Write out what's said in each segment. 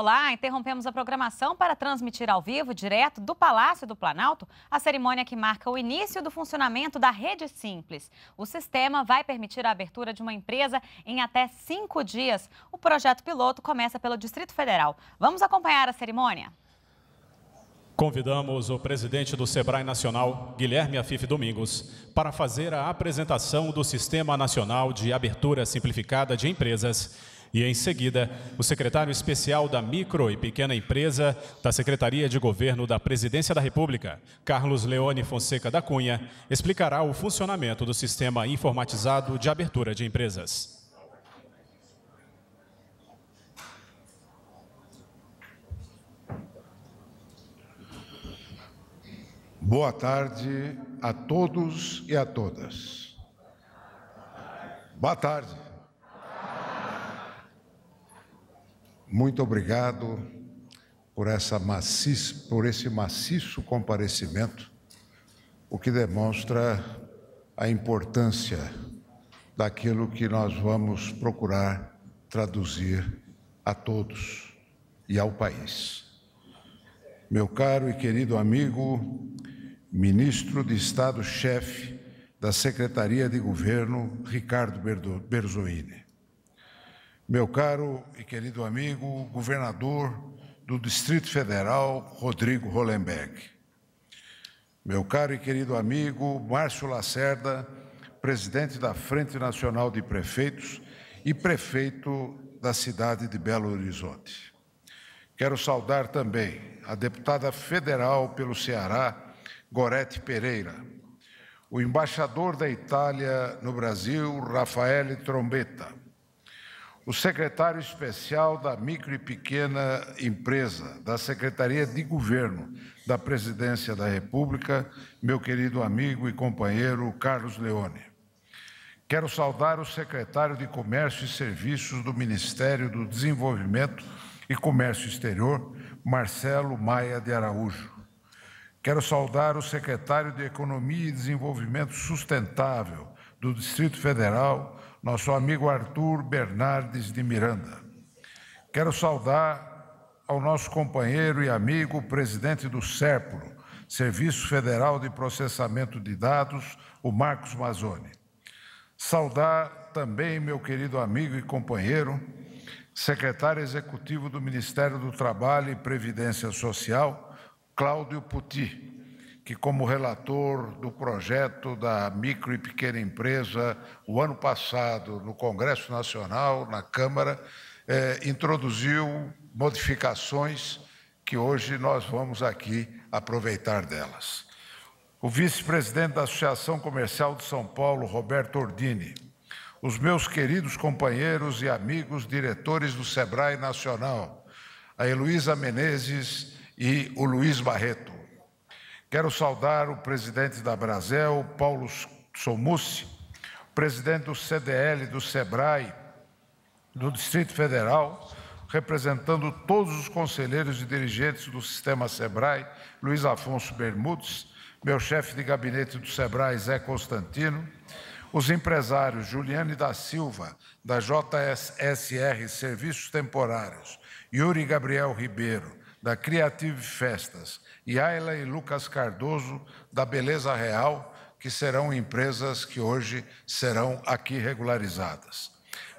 Olá, interrompemos a programação para transmitir ao vivo, direto do Palácio do Planalto, a cerimônia que marca o início do funcionamento da Rede Simples. O sistema vai permitir a abertura de uma empresa em até cinco dias. O projeto piloto começa pelo Distrito Federal. Vamos acompanhar a cerimônia? Convidamos o presidente do Sebrae Nacional, Guilherme Afife Domingos, para fazer a apresentação do Sistema Nacional de Abertura Simplificada de Empresas e em seguida, o secretário especial da Micro e Pequena Empresa da Secretaria de Governo da Presidência da República, Carlos Leone Fonseca da Cunha, explicará o funcionamento do sistema informatizado de abertura de empresas. Boa tarde a todos e a todas. Boa tarde. Muito obrigado por, essa maciço, por esse maciço comparecimento, o que demonstra a importância daquilo que nós vamos procurar traduzir a todos e ao país. Meu caro e querido amigo, ministro de Estado-chefe da Secretaria de Governo, Ricardo Berzoini meu caro e querido amigo governador do Distrito Federal, Rodrigo Hollenberg, meu caro e querido amigo Márcio Lacerda, presidente da Frente Nacional de Prefeitos e prefeito da cidade de Belo Horizonte. Quero saudar também a deputada federal pelo Ceará, Gorete Pereira, o embaixador da Itália no Brasil, Raffaele Trombetta, o secretário especial da Micro e Pequena Empresa, da Secretaria de Governo da Presidência da República, meu querido amigo e companheiro Carlos Leone. Quero saudar o secretário de Comércio e Serviços do Ministério do Desenvolvimento e Comércio Exterior, Marcelo Maia de Araújo. Quero saudar o secretário de Economia e Desenvolvimento Sustentável do Distrito Federal, nosso amigo Arthur Bernardes de Miranda. Quero saudar ao nosso companheiro e amigo, presidente do SERPRO, Serviço Federal de Processamento de Dados, o Marcos Mazzoni. Saudar também meu querido amigo e companheiro, secretário executivo do Ministério do Trabalho e Previdência Social, Cláudio Puti que, como relator do projeto da micro e pequena empresa, o ano passado, no Congresso Nacional, na Câmara, eh, introduziu modificações que hoje nós vamos aqui aproveitar delas. O vice-presidente da Associação Comercial de São Paulo, Roberto Ordini, os meus queridos companheiros e amigos diretores do SEBRAE Nacional, a Heloísa Menezes e o Luiz Barreto, Quero saudar o presidente da Brasel, Paulo Somussi, o presidente do CDL, do SEBRAE, do Distrito Federal, representando todos os conselheiros e dirigentes do sistema SEBRAE, Luiz Afonso Bermudes, meu chefe de gabinete do SEBRAE, Zé Constantino, os empresários Juliane da Silva, da JSR Serviços Temporários, Yuri Gabriel Ribeiro, da Creative Festas, Yaila e Lucas Cardoso, da Beleza Real, que serão empresas que hoje serão aqui regularizadas.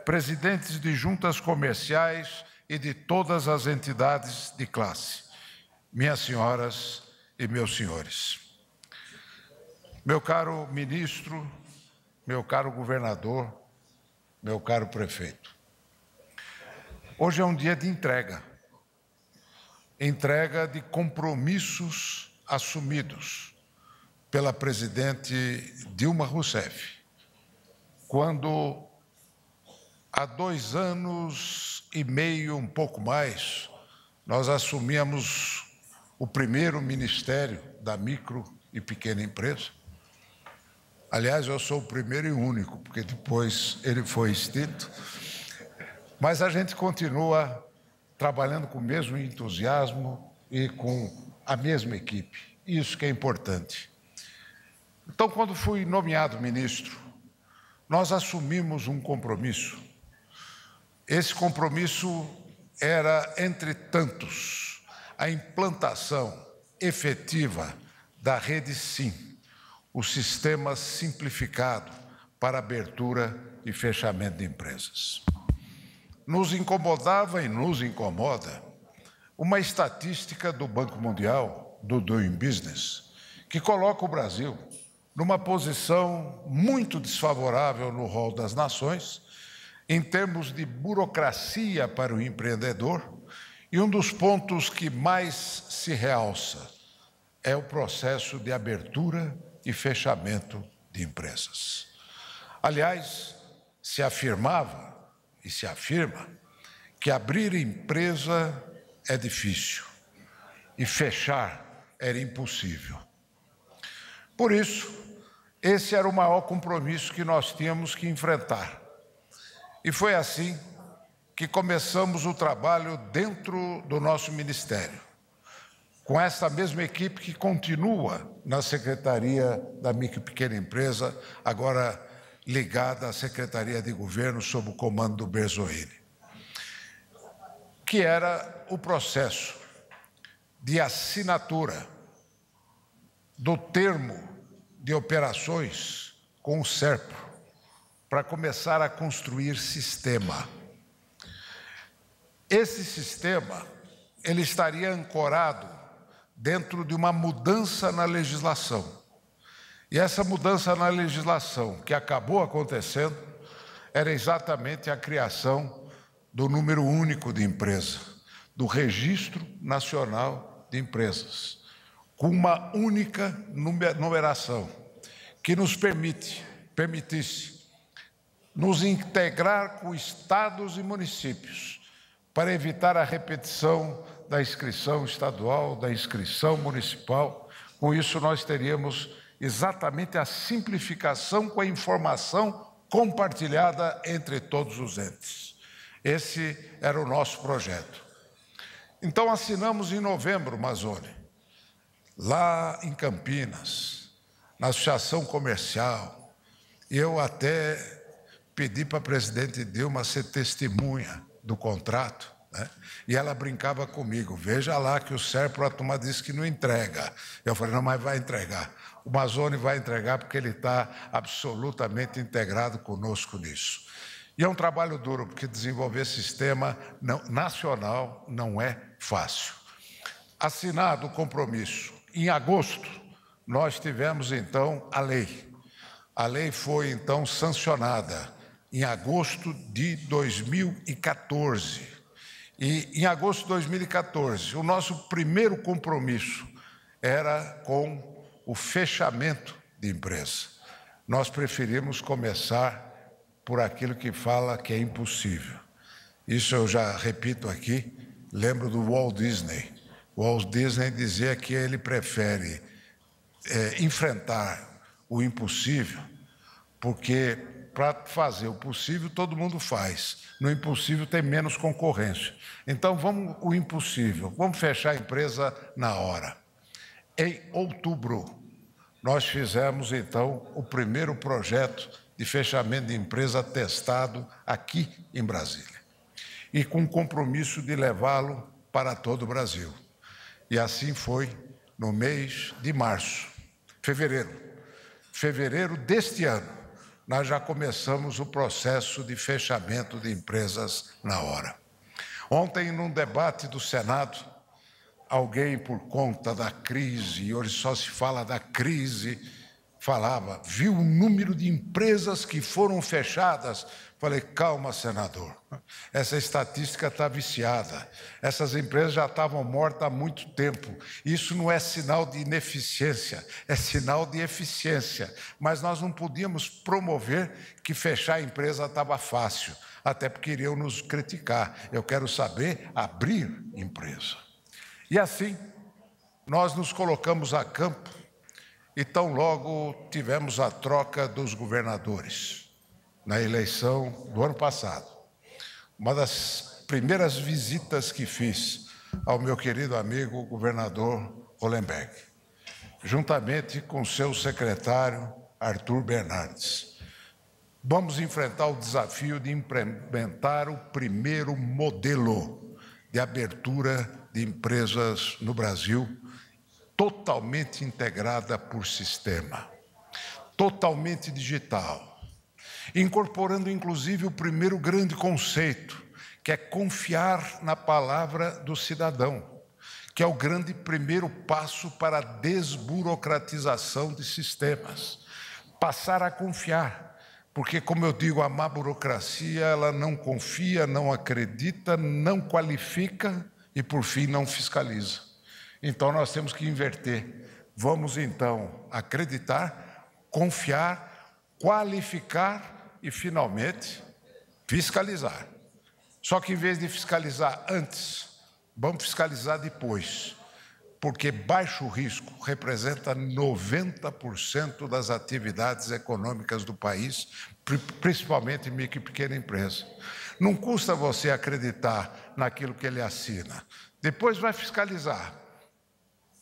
Presidentes de juntas comerciais e de todas as entidades de classe. Minhas senhoras e meus senhores. Meu caro ministro, meu caro governador, meu caro prefeito. Hoje é um dia de entrega entrega de compromissos assumidos pela presidente Dilma Rousseff, quando há dois anos e meio, um pouco mais, nós assumíamos o primeiro ministério da micro e pequena empresa. Aliás, eu sou o primeiro e único, porque depois ele foi extinto. Mas a gente continua trabalhando com o mesmo entusiasmo e com a mesma equipe. Isso que é importante. Então, quando fui nomeado ministro, nós assumimos um compromisso. Esse compromisso era, entre tantos, a implantação efetiva da rede SIM, o sistema simplificado para abertura e fechamento de empresas nos incomodava e nos incomoda uma estatística do Banco Mundial, do Doing Business, que coloca o Brasil numa posição muito desfavorável no rol das nações, em termos de burocracia para o empreendedor, e um dos pontos que mais se realça é o processo de abertura e fechamento de empresas. Aliás, se afirmava e se afirma que abrir empresa é difícil e fechar era impossível. Por isso, esse era o maior compromisso que nós tínhamos que enfrentar. E foi assim que começamos o trabalho dentro do nosso ministério, com essa mesma equipe que continua na Secretaria da Micro e Pequena Empresa, agora ligada à Secretaria de Governo sob o comando do Berzoini, que era o processo de assinatura do termo de operações com o SERPRO para começar a construir sistema. Esse sistema ele estaria ancorado dentro de uma mudança na legislação e essa mudança na legislação que acabou acontecendo era exatamente a criação do número único de empresa, do Registro Nacional de Empresas, com uma única numeração que nos permite, permitisse nos integrar com estados e municípios para evitar a repetição da inscrição estadual, da inscrição municipal. Com isso nós teríamos exatamente a simplificação com a informação compartilhada entre todos os entes. Esse era o nosso projeto. Então assinamos em novembro, Mazone, lá em Campinas, na Associação Comercial. Eu até pedi para a presidente Dilma ser testemunha do contrato. Né? E ela brincava comigo, veja lá que o Serpro, a disse que não entrega. Eu falei, não, mas vai entregar o Mazzoni vai entregar porque ele está absolutamente integrado conosco nisso. E é um trabalho duro, porque desenvolver sistema nacional não é fácil. Assinado o compromisso, em agosto, nós tivemos então a lei. A lei foi então sancionada em agosto de 2014. E em agosto de 2014, o nosso primeiro compromisso era com o fechamento de empresa. Nós preferimos começar por aquilo que fala que é impossível. Isso eu já repito aqui, lembro do Walt Disney. O Walt Disney dizia que ele prefere é, enfrentar o impossível, porque para fazer o possível todo mundo faz, no impossível tem menos concorrência. Então vamos o impossível, vamos fechar a empresa na hora. Em outubro, nós fizemos então o primeiro projeto de fechamento de empresa testado aqui em Brasília. E com o compromisso de levá-lo para todo o Brasil. E assim foi no mês de março, fevereiro. Fevereiro deste ano, nós já começamos o processo de fechamento de empresas na hora. Ontem, num debate do Senado, alguém por conta da crise, e hoje só se fala da crise, falava, viu o número de empresas que foram fechadas. Falei, calma, senador, essa estatística está viciada. Essas empresas já estavam mortas há muito tempo. Isso não é sinal de ineficiência, é sinal de eficiência. Mas nós não podíamos promover que fechar a empresa estava fácil, até porque iriam nos criticar. Eu quero saber abrir empresa. E assim, nós nos colocamos a campo e tão logo tivemos a troca dos governadores na eleição do ano passado. Uma das primeiras visitas que fiz ao meu querido amigo governador Hollenberg, juntamente com seu secretário Arthur Bernardes. Vamos enfrentar o desafio de implementar o primeiro modelo de abertura de empresas no Brasil totalmente integrada por sistema, totalmente digital, incorporando inclusive o primeiro grande conceito, que é confiar na palavra do cidadão, que é o grande primeiro passo para a desburocratização de sistemas. Passar a confiar, porque, como eu digo, a má burocracia, ela não confia, não acredita, não qualifica e, por fim, não fiscaliza. Então, nós temos que inverter. Vamos, então, acreditar, confiar, qualificar e, finalmente, fiscalizar. Só que, em vez de fiscalizar antes, vamos fiscalizar depois porque baixo risco representa 90% das atividades econômicas do país, principalmente micro e pequena empresa. Não custa você acreditar naquilo que ele assina. Depois vai fiscalizar.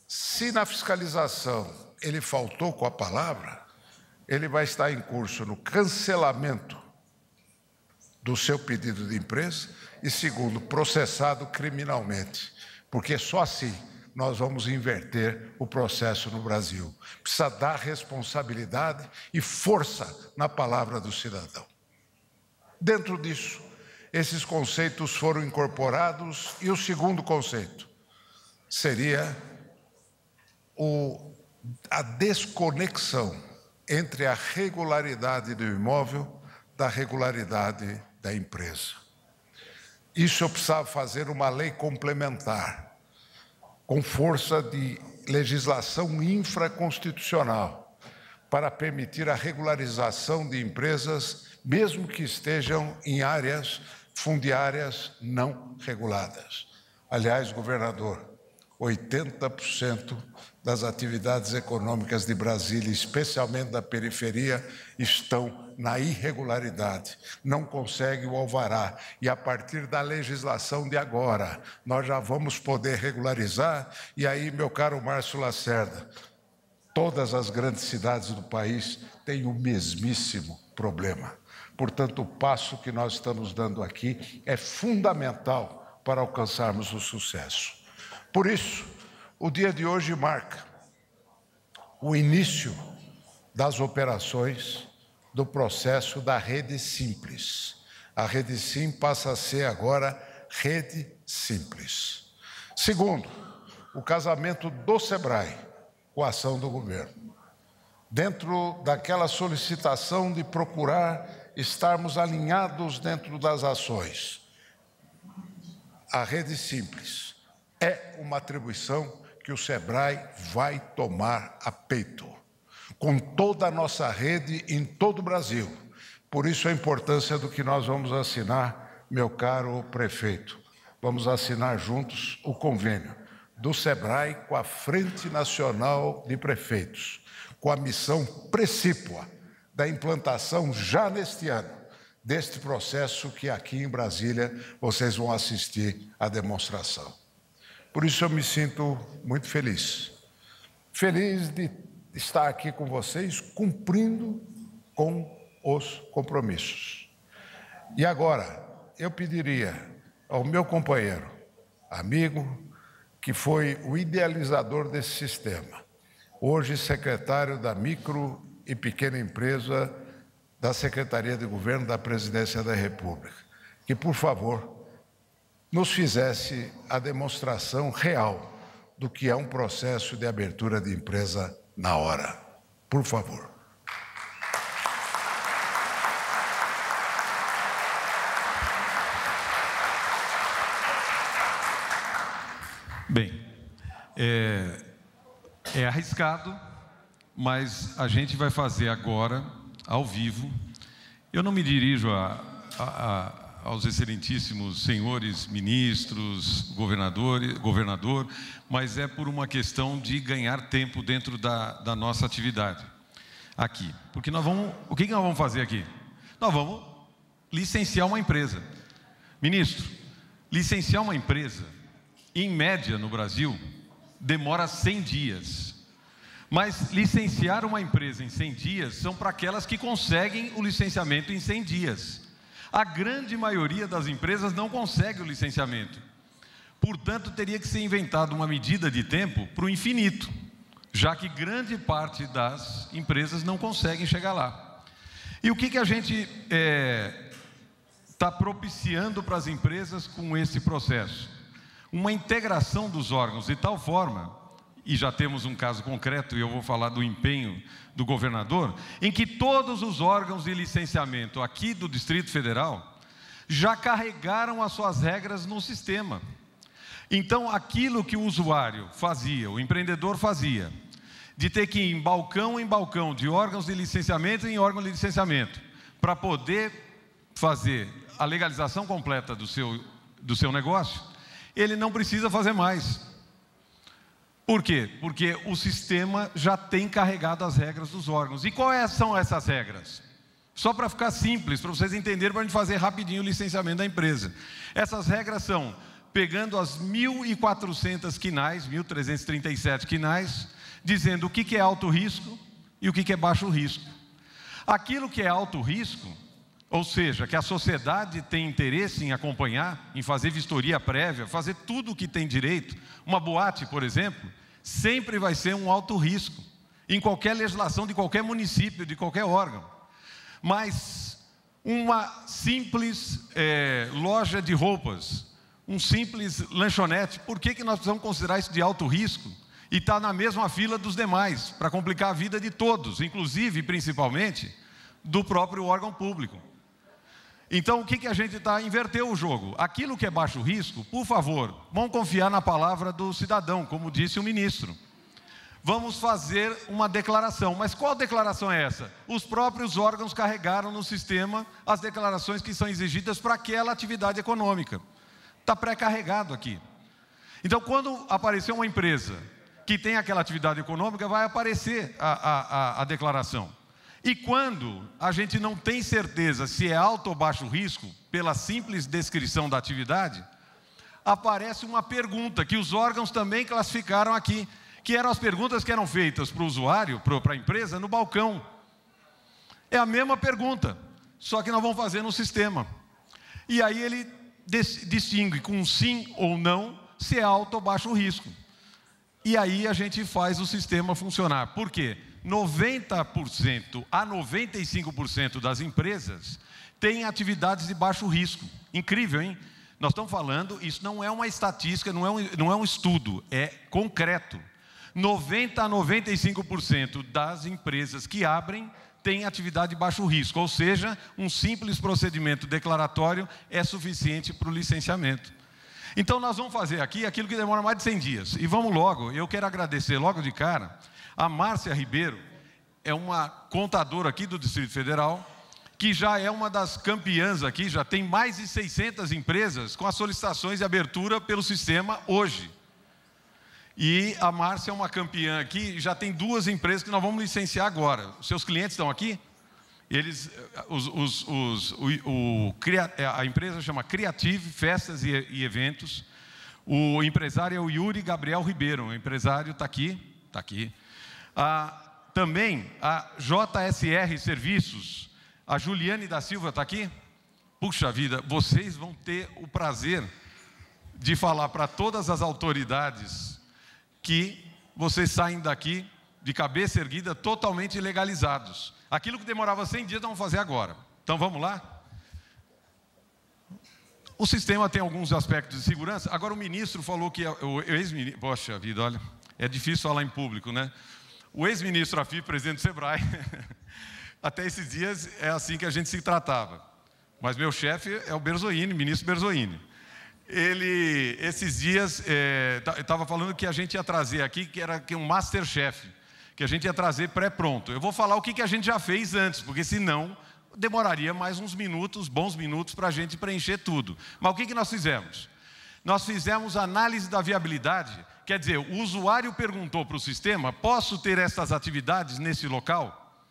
Se na fiscalização ele faltou com a palavra, ele vai estar em curso no cancelamento do seu pedido de empresa e, segundo, processado criminalmente, porque só assim nós vamos inverter o processo no Brasil. Precisa dar responsabilidade e força na palavra do cidadão. Dentro disso, esses conceitos foram incorporados. E o segundo conceito seria o, a desconexão entre a regularidade do imóvel da regularidade da empresa. Isso eu precisava fazer uma lei complementar, com força de legislação infraconstitucional, para permitir a regularização de empresas, mesmo que estejam em áreas fundiárias não reguladas. Aliás, governador, 80% das atividades econômicas de Brasília, especialmente da periferia, estão na irregularidade. Não consegue o alvará. E a partir da legislação de agora, nós já vamos poder regularizar. E aí, meu caro Márcio Lacerda, todas as grandes cidades do país têm o mesmíssimo problema. Portanto, o passo que nós estamos dando aqui é fundamental para alcançarmos o sucesso. Por isso, o dia de hoje marca o início das operações do processo da Rede Simples. A Rede Sim passa a ser agora Rede Simples. Segundo, o casamento do SEBRAE com a ação do governo. Dentro daquela solicitação de procurar estarmos alinhados dentro das ações. A rede simples é uma atribuição que o SEBRAE vai tomar a peito, com toda a nossa rede em todo o Brasil. Por isso a importância do que nós vamos assinar, meu caro prefeito. Vamos assinar juntos o convênio do SEBRAE com a Frente Nacional de Prefeitos, com a missão precípua da implantação já neste ano deste processo que aqui em Brasília vocês vão assistir à demonstração. Por isso eu me sinto muito feliz. Feliz de estar aqui com vocês cumprindo com os compromissos. E agora, eu pediria ao meu companheiro, amigo, que foi o idealizador desse sistema, hoje secretário da Micro e Pequena Empresa da Secretaria de Governo da Presidência da República, que, por favor, nos fizesse a demonstração real do que é um processo de abertura de empresa na hora. Por favor. Bem, é, é arriscado, mas a gente vai fazer agora, ao vivo. Eu não me dirijo a, a, a, aos excelentíssimos senhores ministros, governador, governador, mas é por uma questão de ganhar tempo dentro da, da nossa atividade aqui. Porque nós vamos. O que, que nós vamos fazer aqui? Nós vamos licenciar uma empresa. Ministro, licenciar uma empresa, em média no Brasil, demora 100 dias. Mas licenciar uma empresa em 100 dias são para aquelas que conseguem o licenciamento em 100 dias. A grande maioria das empresas não consegue o licenciamento. Portanto, teria que ser inventada uma medida de tempo para o infinito, já que grande parte das empresas não conseguem chegar lá. E o que, que a gente está é, tá propiciando para as empresas com esse processo? Uma integração dos órgãos de tal forma e já temos um caso concreto, e eu vou falar do empenho do governador, em que todos os órgãos de licenciamento aqui do Distrito Federal já carregaram as suas regras no sistema. Então, aquilo que o usuário fazia, o empreendedor fazia, de ter que ir em balcão em balcão, de órgãos de licenciamento em órgão de licenciamento, para poder fazer a legalização completa do seu, do seu negócio, ele não precisa fazer mais por quê? Porque o sistema já tem carregado as regras dos órgãos. E quais é, são essas regras? Só para ficar simples, para vocês entenderem, para a gente fazer rapidinho o licenciamento da empresa. Essas regras são, pegando as 1.400 quinais, 1.337 quinais, dizendo o que é alto risco e o que é baixo risco. Aquilo que é alto risco ou seja, que a sociedade tem interesse em acompanhar, em fazer vistoria prévia, fazer tudo o que tem direito. Uma boate, por exemplo, sempre vai ser um alto risco, em qualquer legislação de qualquer município, de qualquer órgão. Mas uma simples é, loja de roupas, um simples lanchonete, por que, que nós precisamos considerar isso de alto risco? E está na mesma fila dos demais, para complicar a vida de todos, inclusive, principalmente, do próprio órgão público. Então, o que, que a gente está? Inverteu o jogo. Aquilo que é baixo risco, por favor, vão confiar na palavra do cidadão, como disse o ministro. Vamos fazer uma declaração. Mas qual declaração é essa? Os próprios órgãos carregaram no sistema as declarações que são exigidas para aquela atividade econômica. Está pré-carregado aqui. Então, quando aparecer uma empresa que tem aquela atividade econômica, vai aparecer a, a, a, a declaração. E quando a gente não tem certeza se é alto ou baixo risco, pela simples descrição da atividade, aparece uma pergunta que os órgãos também classificaram aqui, que eram as perguntas que eram feitas para o usuário, para a empresa, no balcão. É a mesma pergunta, só que nós vamos fazer no sistema. E aí ele distingue com sim ou não se é alto ou baixo risco. E aí a gente faz o sistema funcionar. Por quê? 90% a 95% das empresas têm atividades de baixo risco. Incrível, hein? Nós estamos falando, isso não é uma estatística, não é um, não é um estudo, é concreto. 90 a 95% das empresas que abrem têm atividade de baixo risco, ou seja, um simples procedimento declaratório é suficiente para o licenciamento. Então, nós vamos fazer aqui aquilo que demora mais de 100 dias. E vamos logo, eu quero agradecer logo de cara a Márcia Ribeiro é uma contadora aqui do Distrito Federal, que já é uma das campeãs aqui, já tem mais de 600 empresas com as solicitações de abertura pelo sistema hoje. E a Márcia é uma campeã aqui, já tem duas empresas que nós vamos licenciar agora. seus clientes estão aqui? Eles, eh, os, os, os, o, o, eh, a empresa chama Creative Festas e, e Eventos. O empresário é o Yuri Gabriel Ribeiro, o empresário está aqui, está aqui. Ah, também a JSR Serviços, a Juliane da Silva está aqui? Puxa vida, vocês vão ter o prazer de falar para todas as autoridades que vocês saem daqui de cabeça erguida, totalmente legalizados. Aquilo que demorava 100 dias, vamos fazer agora. Então vamos lá? O sistema tem alguns aspectos de segurança. Agora, o ministro falou que. É o ex-ministro. Poxa vida, olha. É difícil falar em público, né? O ex-ministro Afif, presidente do Sebrae, até esses dias é assim que a gente se tratava. Mas meu chefe é o Berzoini, ministro Berzoini. Ele, esses dias, estava é, falando que a gente ia trazer aqui, que era que um Masterchef, que a gente ia trazer pré-pronto. Eu vou falar o que, que a gente já fez antes, porque senão demoraria mais uns minutos, bons minutos, para a gente preencher tudo. Mas o que, que nós fizemos? Nós fizemos análise da viabilidade Quer dizer, o usuário perguntou para o sistema: posso ter estas atividades nesse local?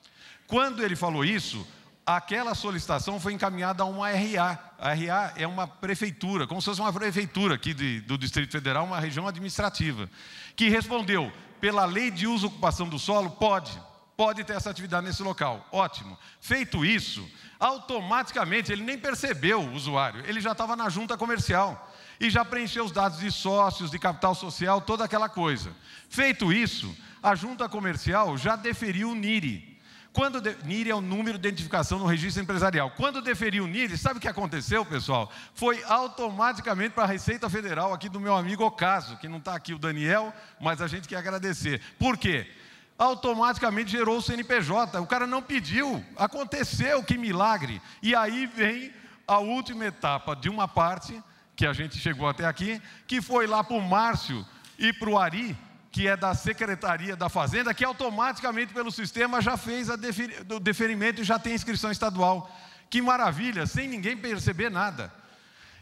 Quando ele falou isso, aquela solicitação foi encaminhada a uma RA. A RA é uma prefeitura, como se fosse uma prefeitura aqui de, do Distrito Federal, uma região administrativa, que respondeu: pela lei de uso e ocupação do solo, pode, pode ter essa atividade nesse local. Ótimo. Feito isso, automaticamente ele nem percebeu o usuário, ele já estava na junta comercial e já preencheu os dados de sócios, de capital social, toda aquela coisa. Feito isso, a junta comercial já deferiu o NIRI. Quando de... NIRI é o número de identificação no registro empresarial. Quando deferiu o NIRI, sabe o que aconteceu, pessoal? Foi automaticamente para a Receita Federal, aqui do meu amigo Ocaso, que não está aqui o Daniel, mas a gente quer agradecer. Por quê? automaticamente gerou o CNPJ. O cara não pediu, aconteceu, que milagre. E aí vem a última etapa de uma parte que a gente chegou até aqui, que foi lá para o Márcio e para o Ari, que é da Secretaria da Fazenda, que automaticamente pelo sistema já fez o deferimento e já tem inscrição estadual. Que maravilha, sem ninguém perceber nada.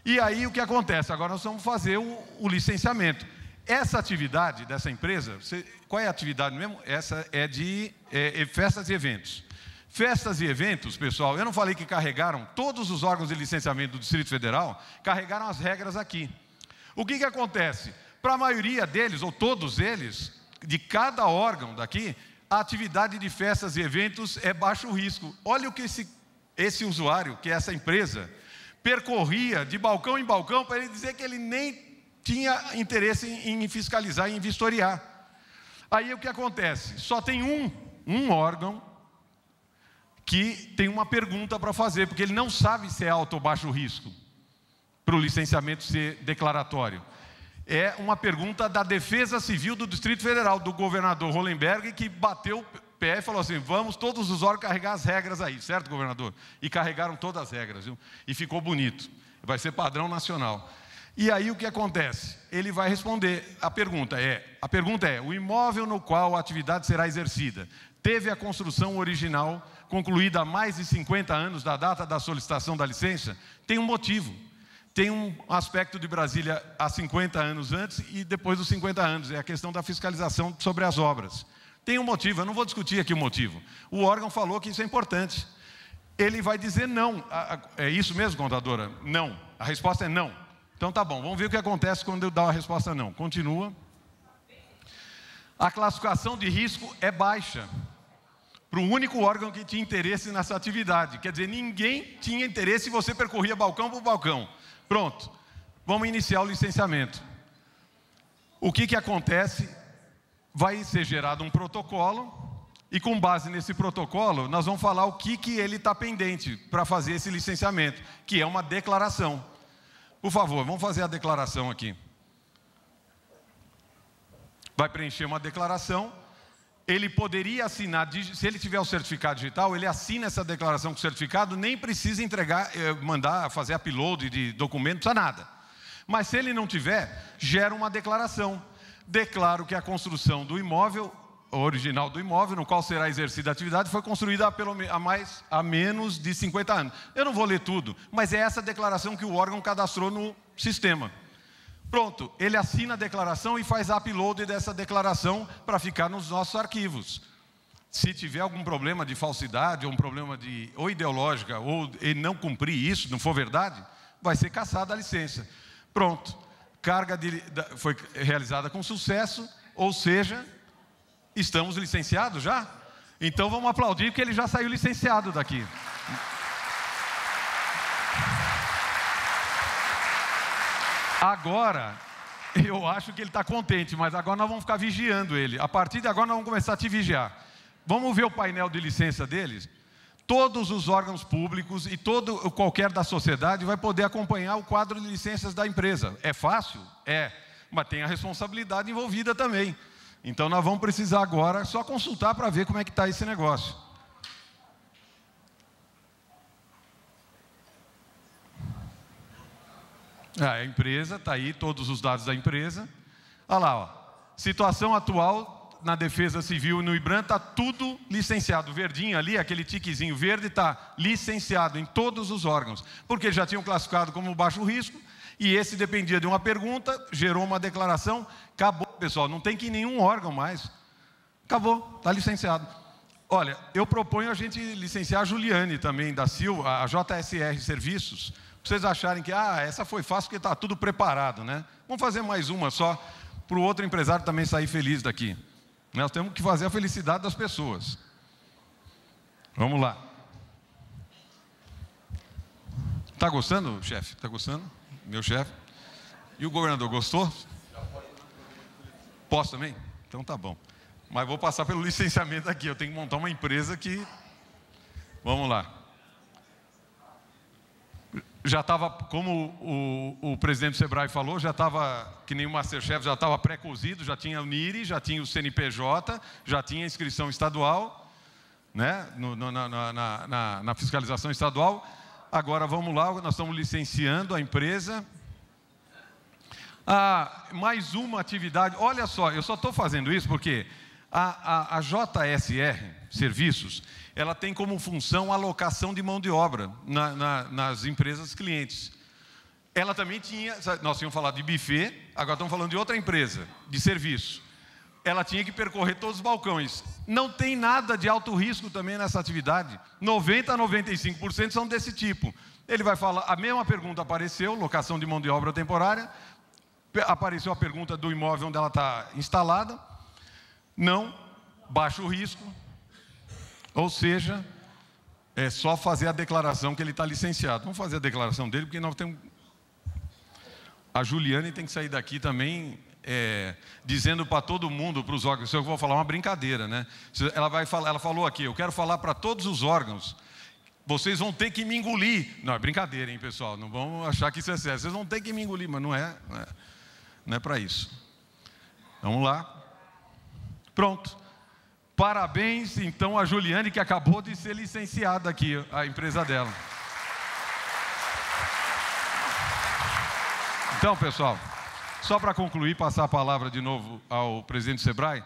E aí o que acontece? Agora nós vamos fazer o, o licenciamento. Essa atividade dessa empresa, você, qual é a atividade mesmo? Essa é de é, é festas e eventos. Festas e eventos, pessoal, eu não falei que carregaram todos os órgãos de licenciamento do Distrito Federal, carregaram as regras aqui. O que, que acontece? Para a maioria deles, ou todos eles, de cada órgão daqui, a atividade de festas e eventos é baixo risco. Olha o que esse, esse usuário, que é essa empresa, percorria de balcão em balcão para ele dizer que ele nem tinha interesse em, em fiscalizar e em vistoriar. Aí o que acontece? Só tem um, um órgão que tem uma pergunta para fazer, porque ele não sabe se é alto ou baixo risco para o licenciamento ser declaratório. É uma pergunta da Defesa Civil do Distrito Federal, do governador Hollenberg, que bateu o pé e falou assim: vamos todos os órgãos carregar as regras aí, certo, governador? E carregaram todas as regras, viu? E ficou bonito. Vai ser padrão nacional. E aí o que acontece? Ele vai responder. A pergunta é: a pergunta é: o imóvel no qual a atividade será exercida teve a construção original concluída há mais de 50 anos da data da solicitação da licença, tem um motivo. Tem um aspecto de Brasília há 50 anos antes e depois dos 50 anos, é a questão da fiscalização sobre as obras. Tem um motivo, eu não vou discutir aqui o motivo. O órgão falou que isso é importante. Ele vai dizer não. É isso mesmo, contadora? Não. A resposta é não. Então tá bom, vamos ver o que acontece quando eu dar a resposta não. Continua. A classificação de risco é baixa para o único órgão que tinha interesse nessa atividade. Quer dizer, ninguém tinha interesse e você percorria balcão por balcão. Pronto, vamos iniciar o licenciamento. O que, que acontece? Vai ser gerado um protocolo e com base nesse protocolo, nós vamos falar o que, que ele está pendente para fazer esse licenciamento, que é uma declaração. Por favor, vamos fazer a declaração aqui. Vai preencher uma declaração ele poderia assinar, se ele tiver o certificado digital, ele assina essa declaração com o certificado, nem precisa entregar, eh, mandar fazer upload de documentos, nada. Mas se ele não tiver, gera uma declaração. Declaro que a construção do imóvel, original do imóvel, no qual será exercida a atividade, foi construída há, pelo, mais, a menos de 50 anos. Eu não vou ler tudo, mas é essa declaração que o órgão cadastrou no sistema. Pronto, ele assina a declaração e faz upload dessa declaração para ficar nos nossos arquivos. Se tiver algum problema de falsidade, ou um problema de ou ideológica, ou ele não cumprir isso, não for verdade, vai ser caçada a licença. Pronto, carga de, foi realizada com sucesso, ou seja, estamos licenciados já? Então vamos aplaudir porque ele já saiu licenciado daqui. Agora, eu acho que ele está contente, mas agora nós vamos ficar vigiando ele. A partir de agora nós vamos começar a te vigiar. Vamos ver o painel de licença deles? Todos os órgãos públicos e todo qualquer da sociedade vai poder acompanhar o quadro de licenças da empresa. É fácil? É, mas tem a responsabilidade envolvida também. Então nós vamos precisar agora só consultar para ver como é que está esse negócio. É, a empresa, está aí todos os dados da empresa. Olha lá, ó. situação atual na Defesa Civil no IBRAM está tudo licenciado. Verdinho ali, aquele tiquezinho verde, está licenciado em todos os órgãos, porque já tinham classificado como baixo risco, e esse dependia de uma pergunta, gerou uma declaração, acabou, pessoal, não tem que ir em nenhum órgão mais. Acabou, está licenciado. Olha, eu proponho a gente licenciar a Juliane também da Silva, a JSR Serviços, vocês acharem que, ah, essa foi fácil porque está tudo preparado, né? Vamos fazer mais uma só, para o outro empresário também sair feliz daqui. Nós temos que fazer a felicidade das pessoas. Vamos lá. Está gostando, chefe? Está gostando? Meu chefe? E o governador, gostou? Posso também? Então tá bom. Mas vou passar pelo licenciamento aqui. Eu tenho que montar uma empresa que. Vamos lá já estava, como o, o, presidente do Sebrae falou, já estava, que nem o Masterchef, já estava pré-cozido, já tinha o NIRI, já tinha o CNPJ, já tinha inscrição estadual, né, no, no, na, na, na, na, fiscalização estadual. Agora vamos lá, nós estamos licenciando a empresa. Ah, mais uma atividade. Olha só, eu só estou fazendo isso porque a, a, a JSR, Serviços, ela tem como função a alocação de mão de obra na, na, nas empresas clientes. Ela também tinha, nós tínhamos falado de buffet, agora estamos falando de outra empresa, de serviço. Ela tinha que percorrer todos os balcões. Não tem nada de alto risco também nessa atividade. 90 a 95% são desse tipo. Ele vai falar, a mesma pergunta apareceu, locação de mão de obra temporária, apareceu a pergunta do imóvel onde ela está instalada, não, baixa o risco, ou seja, é só fazer a declaração que ele está licenciado. Vamos fazer a declaração dele, porque nós temos. A Juliane tem que sair daqui também é, dizendo para todo mundo, para os órgãos, eu vou falar uma brincadeira, né? Ela, vai ela falou aqui, eu quero falar para todos os órgãos, vocês vão ter que me engolir. Não, é brincadeira, hein, pessoal? Não vão achar que isso é sério. Vocês vão ter que me engolir, mas não é. Não é, não é para isso. Vamos lá. Pronto. Parabéns então a Juliane que acabou de ser licenciada aqui, a empresa dela. Então, pessoal, só para concluir, passar a palavra de novo ao presidente Sebrae,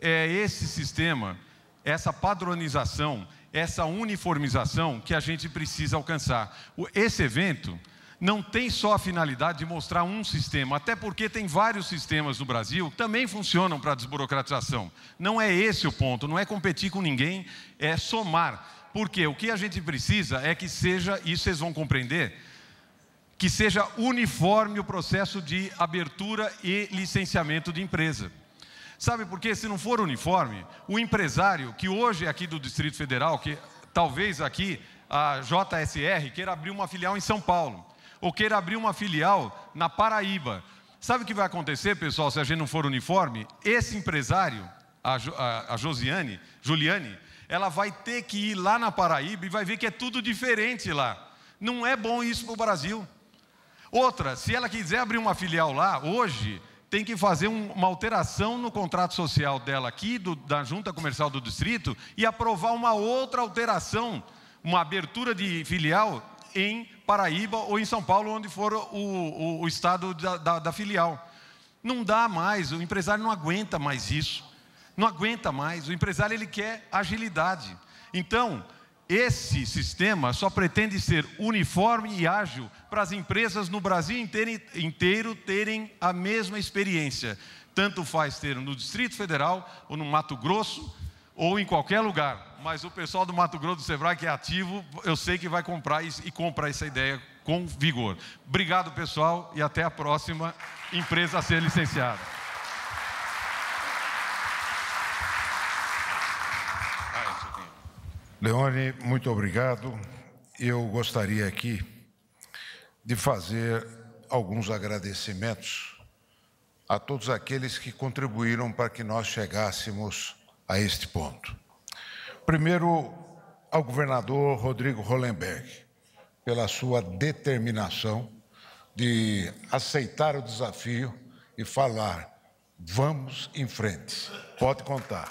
é esse sistema, essa padronização, essa uniformização que a gente precisa alcançar. Esse evento não tem só a finalidade de mostrar um sistema, até porque tem vários sistemas no Brasil que também funcionam para a desburocratização. Não é esse o ponto, não é competir com ninguém, é somar. Porque o que a gente precisa é que seja, e vocês vão compreender, que seja uniforme o processo de abertura e licenciamento de empresa. Sabe por quê? Se não for uniforme, o empresário que hoje é aqui do Distrito Federal, que talvez aqui a JSR queira abrir uma filial em São Paulo ou queira abrir uma filial na Paraíba. Sabe o que vai acontecer, pessoal, se a gente não for uniforme? Esse empresário, a, a, a Josiane, Juliane, ela vai ter que ir lá na Paraíba e vai ver que é tudo diferente lá. Não é bom isso para o Brasil. Outra, se ela quiser abrir uma filial lá, hoje, tem que fazer um, uma alteração no contrato social dela aqui, do, da junta comercial do distrito, e aprovar uma outra alteração, uma abertura de filial em Paraíba ou em São Paulo, onde for o, o, o estado da, da, da filial. Não dá mais, o empresário não aguenta mais isso. Não aguenta mais, o empresário ele quer agilidade. Então, esse sistema só pretende ser uniforme e ágil para as empresas no Brasil inteiro, inteiro, terem a mesma experiência. Tanto faz ter no Distrito Federal, ou no Mato Grosso, ou em qualquer lugar mas o pessoal do Mato Grosso do Sebrae, que é ativo, eu sei que vai comprar e, comprar essa ideia com vigor. Obrigado, pessoal, e até a próxima empresa a ser licenciada. Leone, muito obrigado. Eu gostaria aqui de fazer alguns agradecimentos a todos aqueles que contribuíram para que nós chegássemos a este ponto. Primeiro, ao governador Rodrigo Hollenberg, pela sua determinação de aceitar o desafio e falar: vamos em frente. Pode contar.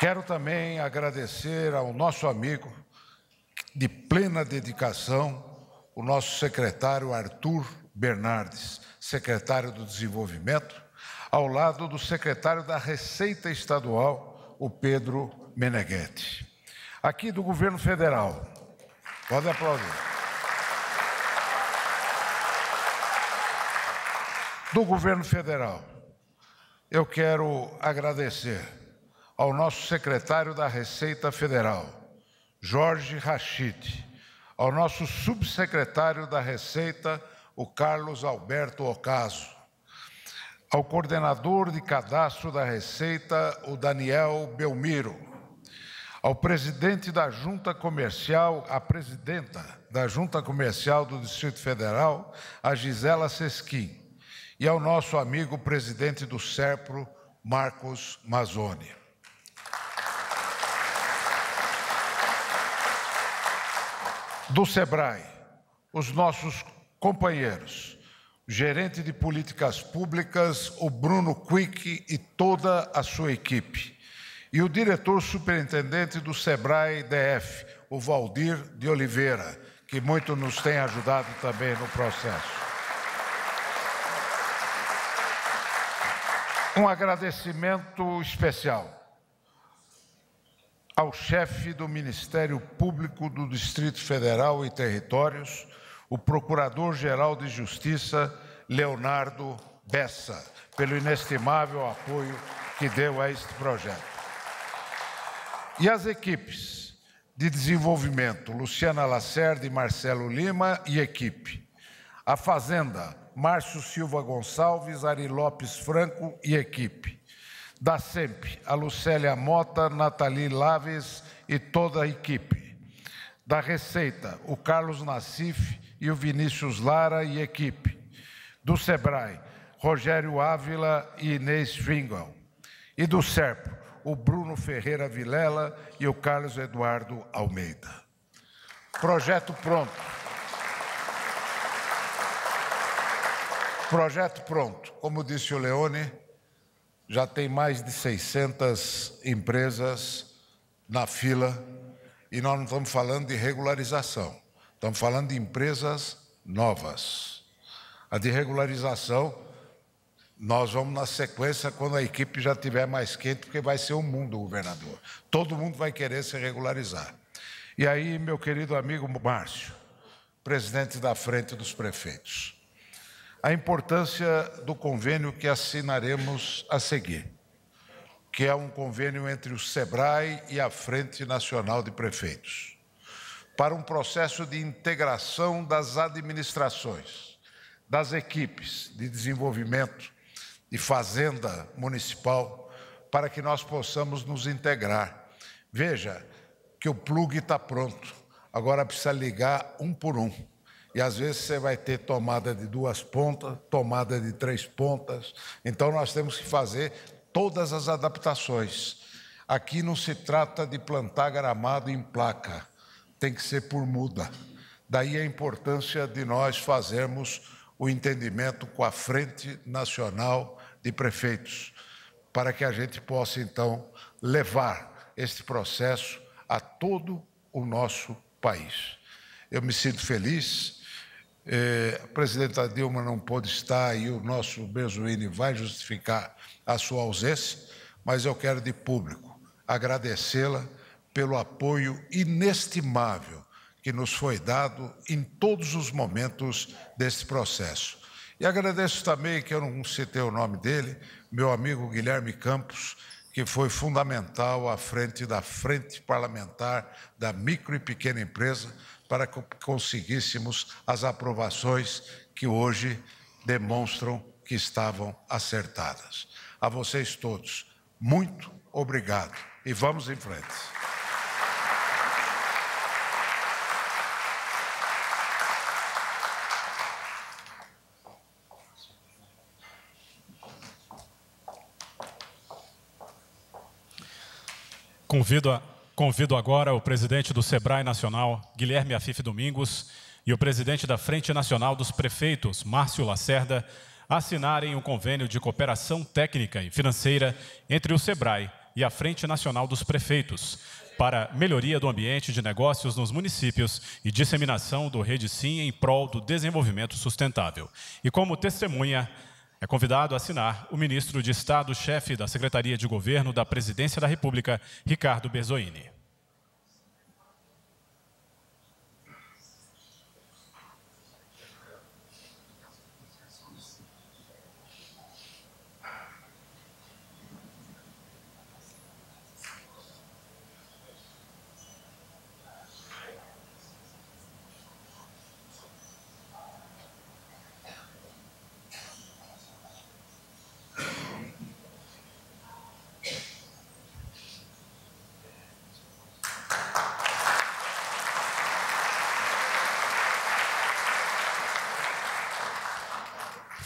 Quero também agradecer ao nosso amigo, de plena dedicação, o nosso secretário Arthur Bernardes, secretário do Desenvolvimento, ao lado do secretário da Receita Estadual, o Pedro Meneghetti. Aqui do governo federal. Pode aplaudir. Do governo federal, eu quero agradecer ao nosso secretário da Receita Federal, Jorge Rachid, ao nosso subsecretário da Receita, o Carlos Alberto Ocaso, ao coordenador de cadastro da Receita, o Daniel Belmiro, ao presidente da Junta Comercial, a presidenta da Junta Comercial do Distrito Federal, a Gisela Sesquim, e ao nosso amigo presidente do SERPRO, Marcos Mazzoni. Do SEBRAE, os nossos companheiros gerente de políticas públicas, o Bruno Quick e toda a sua equipe, e o diretor superintendente do SEBRAE DF, o Valdir de Oliveira, que muito nos tem ajudado também no processo. Um agradecimento especial ao chefe do Ministério Público do Distrito Federal e Territórios, o Procurador-Geral de Justiça, Leonardo Bessa, pelo inestimável apoio que deu a este projeto. E as equipes de desenvolvimento, Luciana Lacerda e Marcelo Lima e equipe. A Fazenda, Márcio Silva Gonçalves, Ari Lopes Franco e equipe. Da SEMP, a Lucélia Mota, Nathalie Laves e toda a equipe. Da Receita, o Carlos Nassif e o Vinícius Lara e equipe. Do SEBRAE, Rogério Ávila e Inês Fingal. E do SERPO, o Bruno Ferreira Vilela e o Carlos Eduardo Almeida. Projeto pronto. Projeto pronto. Como disse o Leone, já tem mais de 600 empresas na fila e nós não estamos falando de regularização. Estamos falando de empresas novas. A de regularização, nós vamos na sequência quando a equipe já estiver mais quente, porque vai ser o um mundo, governador. Todo mundo vai querer se regularizar. E aí, meu querido amigo Márcio, presidente da Frente dos Prefeitos, a importância do convênio que assinaremos a seguir, que é um convênio entre o SEBRAE e a Frente Nacional de Prefeitos para um processo de integração das administrações, das equipes de desenvolvimento e fazenda municipal, para que nós possamos nos integrar. Veja que o plug está pronto, agora precisa ligar um por um. E às vezes você vai ter tomada de duas pontas, tomada de três pontas. Então nós temos que fazer todas as adaptações. Aqui não se trata de plantar gramado em placa tem que ser por muda. Daí a importância de nós fazermos o entendimento com a Frente Nacional de Prefeitos, para que a gente possa, então, levar este processo a todo o nosso país. Eu me sinto feliz. Eh, a presidenta Dilma não pôde estar e o nosso Berzuini vai justificar a sua ausência, mas eu quero de público agradecê-la pelo apoio inestimável que nos foi dado em todos os momentos desse processo. E agradeço também, que eu não citei o nome dele, meu amigo Guilherme Campos, que foi fundamental à frente da Frente Parlamentar da Micro e Pequena Empresa para que conseguíssemos as aprovações que hoje demonstram que estavam acertadas. A vocês todos, muito obrigado e vamos em frente. Convido, a, convido agora o presidente do SEBRAE Nacional, Guilherme Afif Domingos, e o presidente da Frente Nacional dos Prefeitos, Márcio Lacerda, assinarem um convênio de cooperação técnica e financeira entre o SEBRAE e a Frente Nacional dos Prefeitos para melhoria do ambiente de negócios nos municípios e disseminação do Rede Sim em prol do desenvolvimento sustentável. E como testemunha, é convidado a assinar o ministro de Estado, chefe da Secretaria de Governo da Presidência da República, Ricardo Berzoini.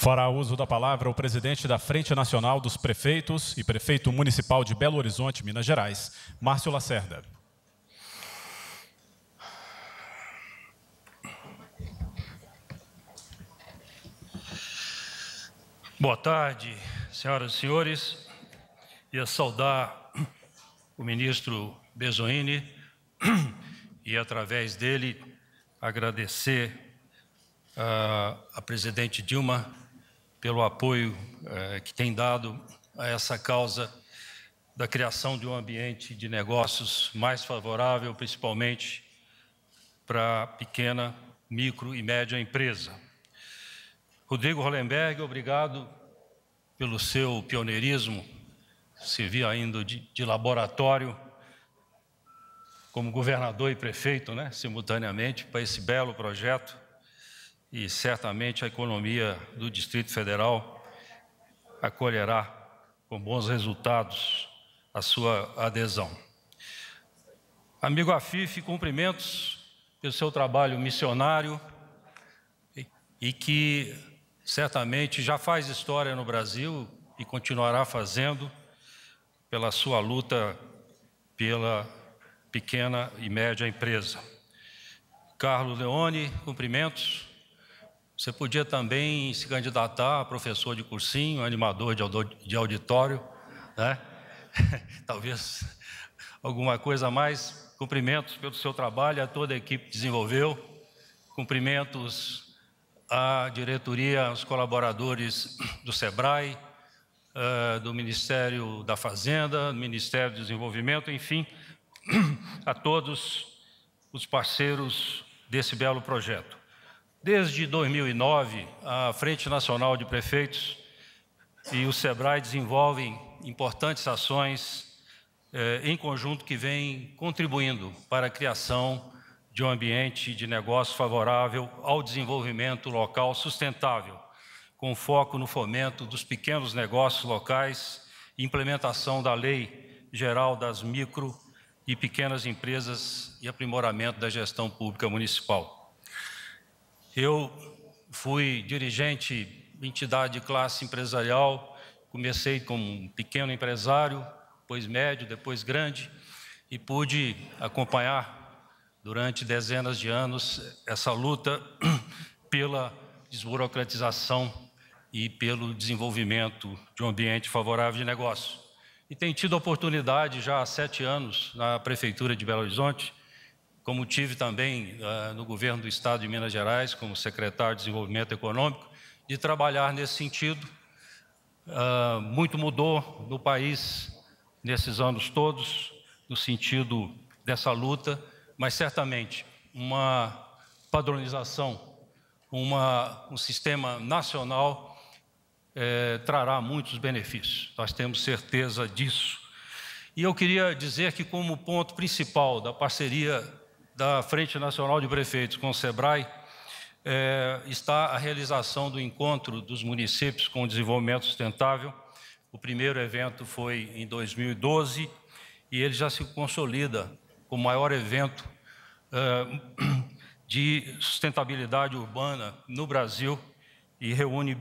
Fará uso da palavra o presidente da Frente Nacional dos Prefeitos e prefeito municipal de Belo Horizonte, Minas Gerais, Márcio Lacerda. Boa tarde, senhoras e senhores. Ia saudar o ministro Bezoini e, através dele, agradecer ah, a presidente Dilma pelo apoio eh, que tem dado a essa causa da criação de um ambiente de negócios mais favorável, principalmente para pequena, micro e média empresa. Rodrigo Hollenberg, obrigado pelo seu pioneirismo, servir ainda de, de laboratório como governador e prefeito, né, simultaneamente, para esse belo projeto e certamente a economia do Distrito Federal acolherá com bons resultados a sua adesão. Amigo Afife, cumprimentos pelo seu trabalho missionário e que certamente já faz história no Brasil e continuará fazendo pela sua luta pela pequena e média empresa. Carlos Leone, cumprimentos você podia também se candidatar a professor de cursinho, animador de auditório, né? talvez alguma coisa a mais. Cumprimentos pelo seu trabalho, a toda a equipe que desenvolveu. Cumprimentos à diretoria, aos colaboradores do SEBRAE, eh, do Ministério da Fazenda, do Ministério do Desenvolvimento, enfim, a todos os parceiros desse belo projeto. Desde 2009, a Frente Nacional de Prefeitos e o SEBRAE desenvolvem importantes ações eh, em conjunto que vêm contribuindo para a criação de um ambiente de negócio favorável ao desenvolvimento local sustentável, com foco no fomento dos pequenos negócios locais e implementação da Lei Geral das Micro e Pequenas Empresas e aprimoramento da gestão pública municipal. Eu fui dirigente de entidade de classe empresarial, comecei como um pequeno empresário, depois médio, depois grande, e pude acompanhar durante dezenas de anos essa luta pela desburocratização e pelo desenvolvimento de um ambiente favorável de negócio. E tenho tido a oportunidade já há sete anos na Prefeitura de Belo Horizonte como tive também uh, no governo do Estado de Minas Gerais, como secretário de Desenvolvimento Econômico, de trabalhar nesse sentido. Uh, muito mudou no país nesses anos todos, no sentido dessa luta, mas certamente uma padronização, uma, um sistema nacional eh, trará muitos benefícios, nós temos certeza disso. E eu queria dizer que, como ponto principal da parceria da Frente Nacional de Prefeitos com o SEBRAE é, está a realização do encontro dos municípios com o desenvolvimento sustentável. O primeiro evento foi em 2012 e ele já se consolida como o maior evento é, de sustentabilidade urbana no Brasil e reúne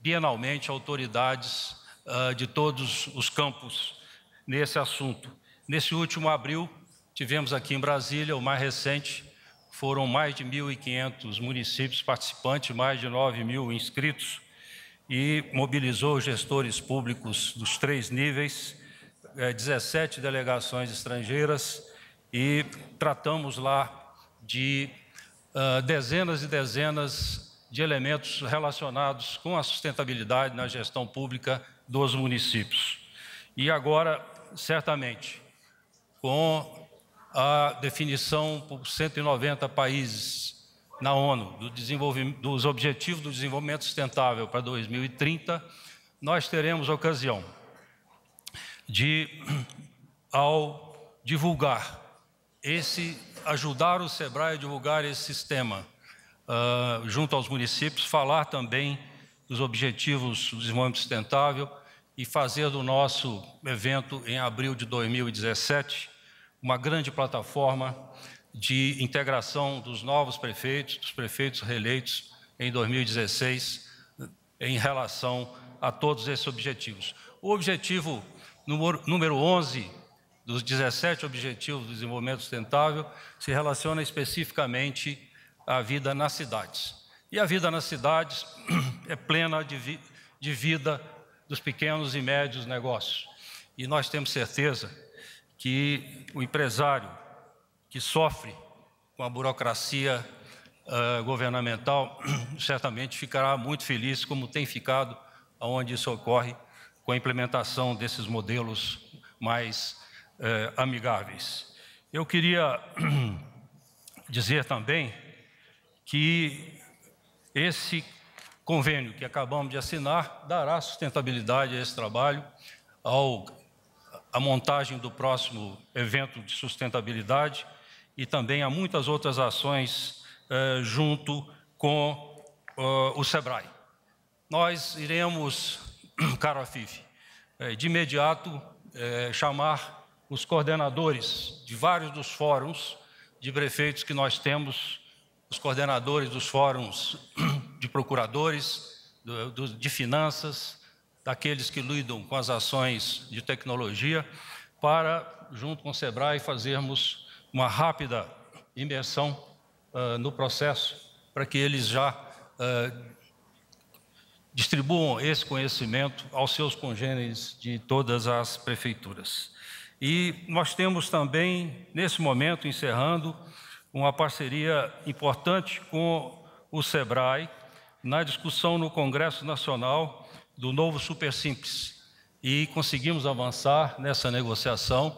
bienalmente autoridades uh, de todos os campos nesse assunto. Nesse último abril, Tivemos aqui em Brasília o mais recente, foram mais de 1.500 municípios participantes, mais de 9 mil inscritos, e mobilizou gestores públicos dos três níveis, 17 é, delegações estrangeiras, e tratamos lá de ah, dezenas e dezenas de elementos relacionados com a sustentabilidade na gestão pública dos municípios. E agora, certamente, com a definição por 190 países na ONU do dos Objetivos do Desenvolvimento Sustentável para 2030, nós teremos a ocasião de, ao divulgar esse, ajudar o SEBRAE a divulgar esse sistema uh, junto aos municípios, falar também dos objetivos do desenvolvimento sustentável e fazer do nosso evento em abril de 2017 uma grande plataforma de integração dos novos prefeitos, dos prefeitos reeleitos em 2016, em relação a todos esses objetivos. O objetivo número 11 dos 17 Objetivos do Desenvolvimento Sustentável se relaciona especificamente à vida nas cidades. E a vida nas cidades é plena de, vi de vida dos pequenos e médios negócios. E nós temos certeza que o empresário que sofre com a burocracia uh, governamental certamente ficará muito feliz, como tem ficado onde isso ocorre, com a implementação desses modelos mais uh, amigáveis. Eu queria dizer também que esse convênio que acabamos de assinar dará sustentabilidade a esse trabalho, ao a montagem do próximo evento de sustentabilidade e também a muitas outras ações eh, junto com uh, o SEBRAE. Nós iremos, caro Afif, eh, de imediato eh, chamar os coordenadores de vários dos fóruns de prefeitos que nós temos, os coordenadores dos fóruns de procuradores, do, do, de finanças, daqueles que lidam com as ações de tecnologia, para, junto com o SEBRAE, fazermos uma rápida imersão uh, no processo, para que eles já uh, distribuam esse conhecimento aos seus congêneres de todas as prefeituras. E nós temos também, nesse momento, encerrando, uma parceria importante com o SEBRAE na discussão no Congresso Nacional do novo Super Simples e conseguimos avançar nessa negociação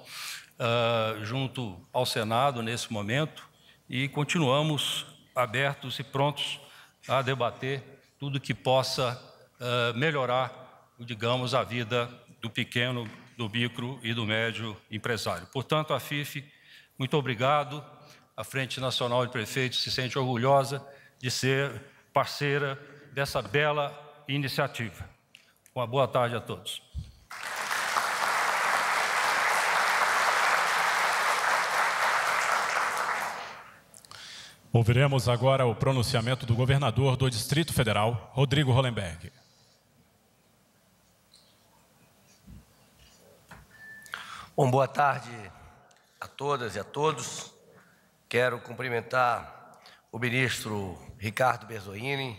uh, junto ao Senado nesse momento e continuamos abertos e prontos a debater tudo que possa uh, melhorar, digamos, a vida do pequeno, do micro e do médio empresário. Portanto, a FIF, muito obrigado. A Frente Nacional de Prefeitos se sente orgulhosa de ser parceira dessa bela iniciativa. Uma boa tarde a todos. Ouviremos agora o pronunciamento do governador do Distrito Federal, Rodrigo Hollenberg. Bom, boa tarde a todas e a todos. Quero cumprimentar o ministro Ricardo Berzoini.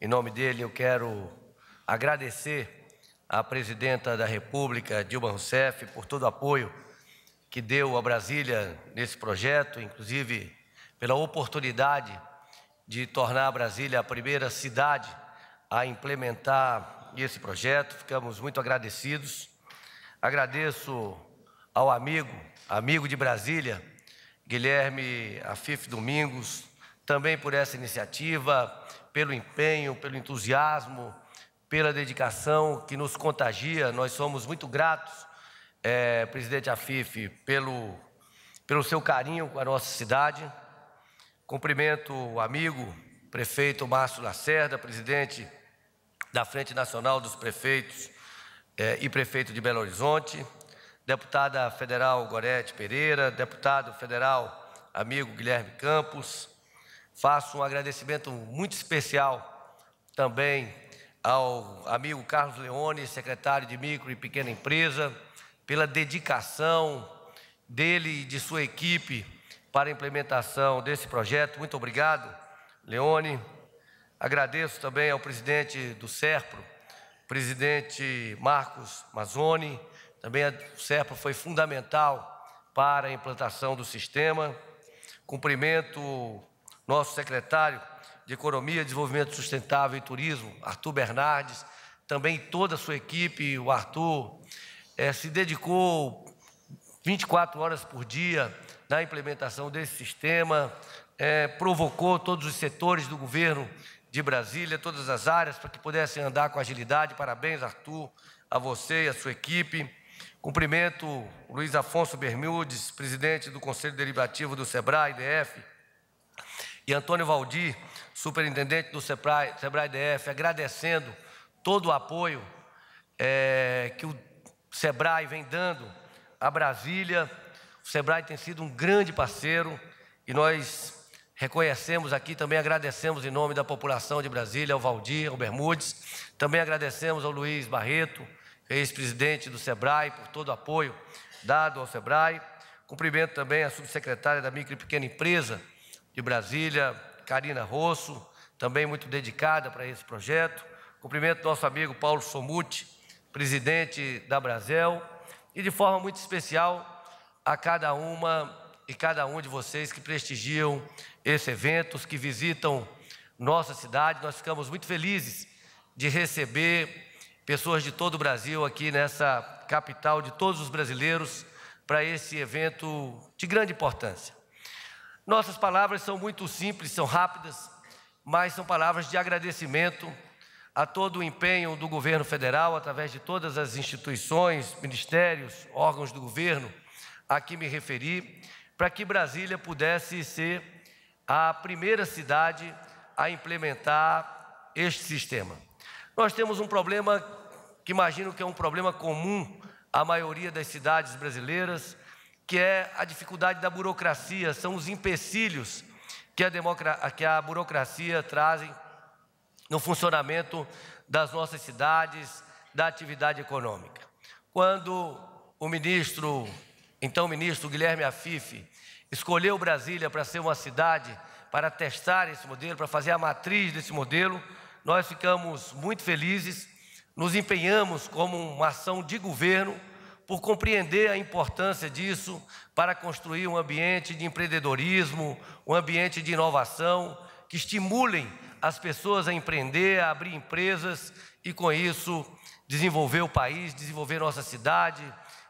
Em nome dele, eu quero agradecer à presidenta da República, Dilma Rousseff, por todo o apoio que deu a Brasília nesse projeto, inclusive pela oportunidade de tornar a Brasília a primeira cidade a implementar esse projeto. Ficamos muito agradecidos. Agradeço ao amigo, amigo de Brasília, Guilherme Afif Domingos, também por essa iniciativa, pelo empenho, pelo entusiasmo pela dedicação que nos contagia. Nós somos muito gratos, é, presidente Afif, pelo, pelo seu carinho com a nossa cidade. Cumprimento o amigo prefeito Márcio Lacerda, presidente da Frente Nacional dos Prefeitos é, e prefeito de Belo Horizonte, deputada federal Gorete Pereira, deputado federal amigo Guilherme Campos. Faço um agradecimento muito especial também ao amigo Carlos Leone, secretário de Micro e Pequena Empresa, pela dedicação dele e de sua equipe para a implementação desse projeto. Muito obrigado, Leone. Agradeço também ao presidente do SERPRO, presidente Marcos Mazzoni. Também o SERPRO foi fundamental para a implantação do sistema. Cumprimento nosso secretário de Economia, Desenvolvimento Sustentável e Turismo, Arthur Bernardes, também toda a sua equipe, o Arthur, é, se dedicou 24 horas por dia na implementação desse sistema, é, provocou todos os setores do governo de Brasília, todas as áreas, para que pudessem andar com agilidade. Parabéns, Arthur, a você e a sua equipe. Cumprimento Luiz Afonso Bermudes, presidente do Conselho Derivativo do SEBRAE, IDF, e Antônio Valdir, superintendente do SEBRAE, SEBRAE DF, agradecendo todo o apoio é, que o SEBRAE vem dando a Brasília. O SEBRAE tem sido um grande parceiro e nós reconhecemos aqui, também agradecemos em nome da população de Brasília, ao Valdir, ao Bermudes, também agradecemos ao Luiz Barreto, ex-presidente do SEBRAE, por todo o apoio dado ao SEBRAE. Cumprimento também a subsecretária da Micro e Pequena Empresa de Brasília, Karina Rosso, também muito dedicada para esse projeto. Cumprimento nosso amigo Paulo Somuti, presidente da Brasel, e de forma muito especial a cada uma e cada um de vocês que prestigiam esse evento, que visitam nossa cidade. Nós ficamos muito felizes de receber pessoas de todo o Brasil aqui nessa capital de todos os brasileiros para esse evento de grande importância. Nossas palavras são muito simples, são rápidas, mas são palavras de agradecimento a todo o empenho do governo federal, através de todas as instituições, ministérios, órgãos do governo a que me referi, para que Brasília pudesse ser a primeira cidade a implementar este sistema. Nós temos um problema que imagino que é um problema comum à maioria das cidades brasileiras, que é a dificuldade da burocracia, são os empecilhos que a, que a burocracia trazem no funcionamento das nossas cidades, da atividade econômica. Quando o ministro, então ministro Guilherme Afife, escolheu Brasília para ser uma cidade, para testar esse modelo, para fazer a matriz desse modelo, nós ficamos muito felizes, nos empenhamos como uma ação de governo por compreender a importância disso para construir um ambiente de empreendedorismo, um ambiente de inovação, que estimulem as pessoas a empreender, a abrir empresas e, com isso, desenvolver o país, desenvolver nossa cidade,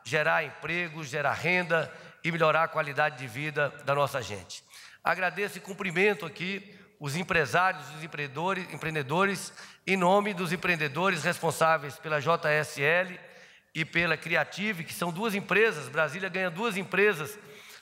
gerar empregos, gerar renda e melhorar a qualidade de vida da nossa gente. Agradeço e cumprimento aqui os empresários, os empreendedores, empreendedores em nome dos empreendedores responsáveis pela JSL e pela Creative, que são duas empresas. Brasília ganha duas empresas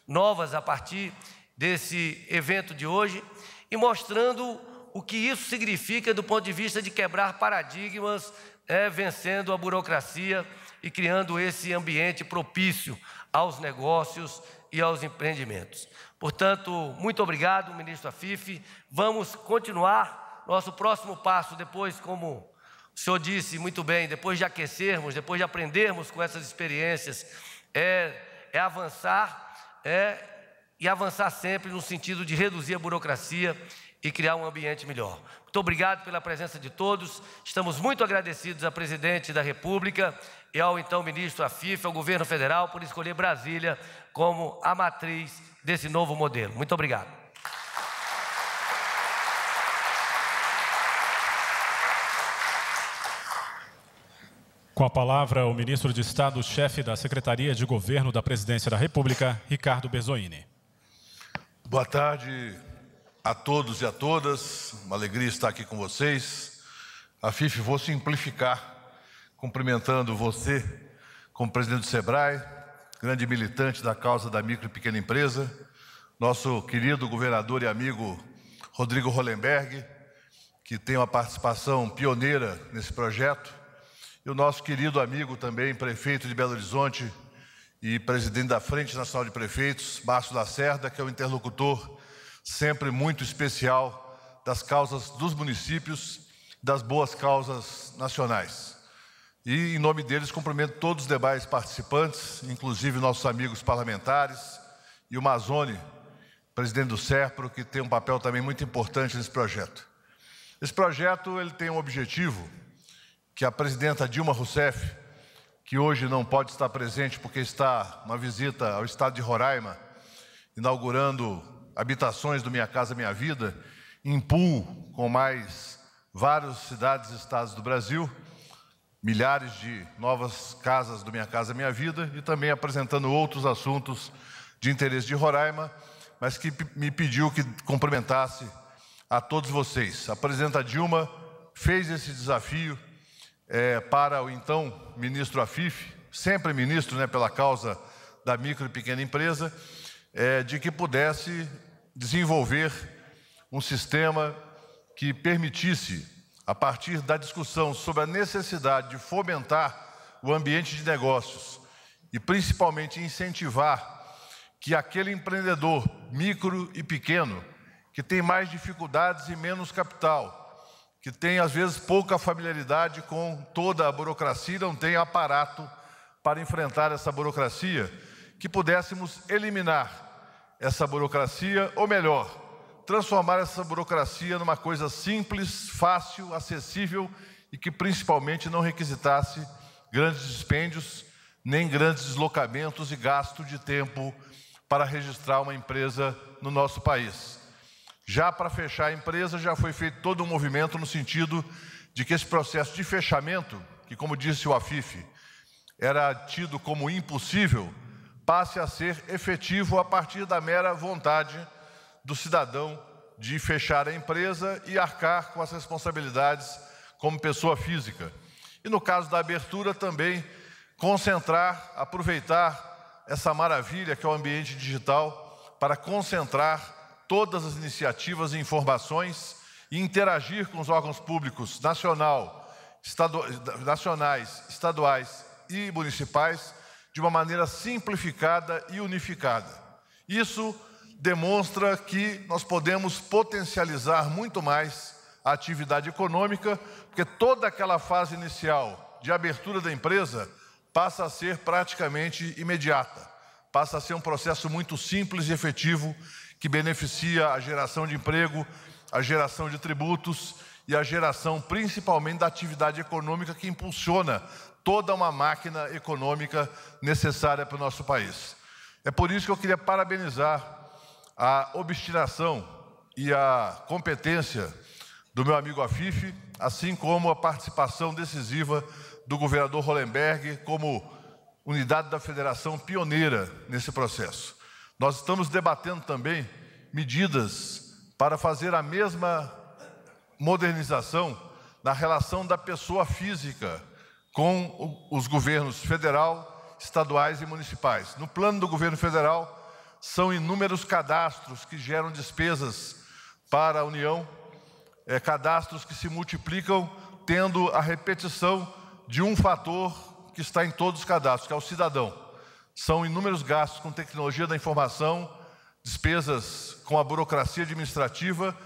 novas a partir desse evento de hoje e mostrando o que isso significa do ponto de vista de quebrar paradigmas, é, vencendo a burocracia e criando esse ambiente propício aos negócios e aos empreendimentos. Portanto, muito obrigado, ministro Afife. Vamos continuar nosso próximo passo depois como o senhor disse muito bem: depois de aquecermos, depois de aprendermos com essas experiências, é, é avançar, é, e avançar sempre no sentido de reduzir a burocracia e criar um ambiente melhor. Muito obrigado pela presença de todos. Estamos muito agradecidos à presidente da República e ao então ministro Afif, ao governo federal, por escolher Brasília como a matriz desse novo modelo. Muito obrigado. Com a palavra, o ministro de Estado, chefe da Secretaria de Governo da Presidência da República, Ricardo Bezoini. Boa tarde a todos e a todas. Uma alegria estar aqui com vocês. A FIF, vou simplificar, cumprimentando você como presidente do SEBRAE, grande militante da causa da micro e pequena empresa, nosso querido governador e amigo Rodrigo Hollenberg, que tem uma participação pioneira nesse projeto e o nosso querido amigo também, prefeito de Belo Horizonte e presidente da Frente Nacional de Prefeitos, Márcio Lacerda, que é o um interlocutor sempre muito especial das causas dos municípios, das boas causas nacionais. E, em nome deles, cumprimento todos os demais participantes, inclusive nossos amigos parlamentares, e o Mazone, presidente do SERPRO, que tem um papel também muito importante nesse projeto. Esse projeto ele tem um objetivo, que a presidenta Dilma Rousseff, que hoje não pode estar presente porque está uma visita ao estado de Roraima, inaugurando habitações do Minha Casa Minha Vida, em pool com mais várias cidades e estados do Brasil, milhares de novas casas do Minha Casa Minha Vida e também apresentando outros assuntos de interesse de Roraima, mas que me pediu que cumprimentasse a todos vocês. A presidenta Dilma fez esse desafio é, para o então ministro Afif, sempre ministro né, pela causa da micro e pequena empresa, é, de que pudesse desenvolver um sistema que permitisse, a partir da discussão sobre a necessidade de fomentar o ambiente de negócios e principalmente incentivar que aquele empreendedor micro e pequeno que tem mais dificuldades e menos capital, que tem às vezes pouca familiaridade com toda a burocracia, não tem aparato para enfrentar essa burocracia, que pudéssemos eliminar essa burocracia, ou melhor, transformar essa burocracia numa coisa simples, fácil, acessível e que principalmente não requisitasse grandes dispêndios, nem grandes deslocamentos e gasto de tempo para registrar uma empresa no nosso país. Já para fechar a empresa, já foi feito todo um movimento no sentido de que esse processo de fechamento, que, como disse o Afife, era tido como impossível, passe a ser efetivo a partir da mera vontade do cidadão de fechar a empresa e arcar com as responsabilidades como pessoa física. E no caso da abertura, também concentrar, aproveitar essa maravilha que é o ambiente digital para concentrar todas as iniciativas e informações e interagir com os órgãos públicos nacional, estadu nacionais, estaduais e municipais de uma maneira simplificada e unificada. Isso demonstra que nós podemos potencializar muito mais a atividade econômica, porque toda aquela fase inicial de abertura da empresa passa a ser praticamente imediata, passa a ser um processo muito simples e efetivo que beneficia a geração de emprego, a geração de tributos e a geração principalmente da atividade econômica que impulsiona toda uma máquina econômica necessária para o nosso país. É por isso que eu queria parabenizar a obstinação e a competência do meu amigo Afife, assim como a participação decisiva do governador Hollenberg como unidade da federação pioneira nesse processo. Nós estamos debatendo também medidas para fazer a mesma modernização na relação da pessoa física com os governos federal, estaduais e municipais. No plano do governo federal, são inúmeros cadastros que geram despesas para a União, é, cadastros que se multiplicam tendo a repetição de um fator que está em todos os cadastros, que é o cidadão. São inúmeros gastos com tecnologia da informação, despesas com a burocracia administrativa